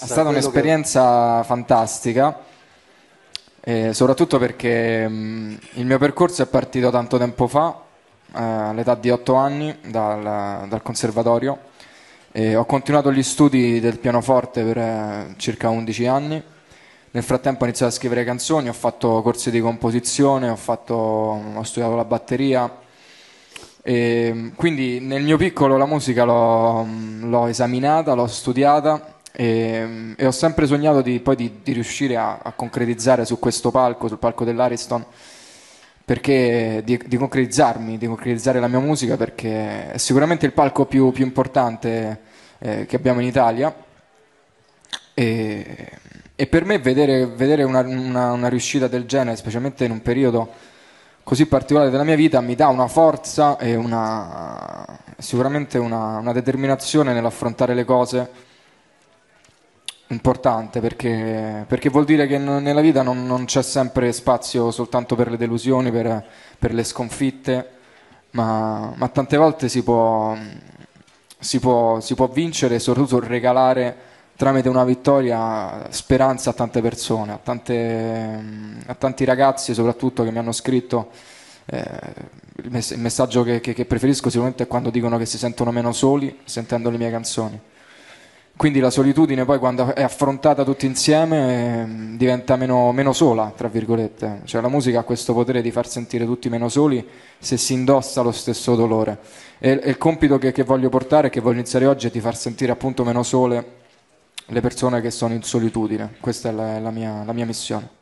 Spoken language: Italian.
È stata un'esperienza che... fantastica, eh, soprattutto perché mh, mm, il mio percorso è partito tanto tempo fa, eh, all'età di 8 anni, dal, dal conservatorio. E ho continuato gli studi del pianoforte per eh, circa 11 anni. Nel frattempo ho iniziato a scrivere canzoni, ho fatto corsi di composizione, ho, fatto, ho studiato la batteria. E, mm, quindi nel mio piccolo la musica l'ho, mm, l'ho esaminata, l'ho studiata e, ehm, e ho sempre sognato di, poi di, di riuscire a, a, concretizzare su questo palco, sul palco dell'Ariston, perché di, di, concretizzarmi, di concretizzare la mia musica, perché è sicuramente il palco più, più importante eh, che abbiamo in Italia. E, e per me vedere, vedere una, una, una riuscita del genere, specialmente in un periodo così particolare della mia vita mi dà una forza e una, sicuramente una, una determinazione nell'affrontare le cose importante perché, perché, vuol dire che nella vita non, non, c'è sempre spazio soltanto per le delusioni, per, per le sconfitte, ma, ma, tante volte si può, si può, si può vincere e soprattutto regalare tramite una vittoria speranza a tante persone, a, tante, a tanti ragazzi soprattutto che mi hanno scritto. Eh, il messaggio che, che, che preferisco sicuramente è quando dicono che si sentono meno soli sentendo le mie canzoni quindi la solitudine poi quando è affrontata tutti insieme ehm, diventa meno, meno, sola, tra virgolette. Cioè la musica ha questo potere di far sentire tutti meno soli se si indossa lo stesso dolore. E, e il compito che, che, voglio portare, che voglio iniziare oggi, è di far sentire appunto meno sole le persone che sono in solitudine. Questa è la, la, mia, la mia missione.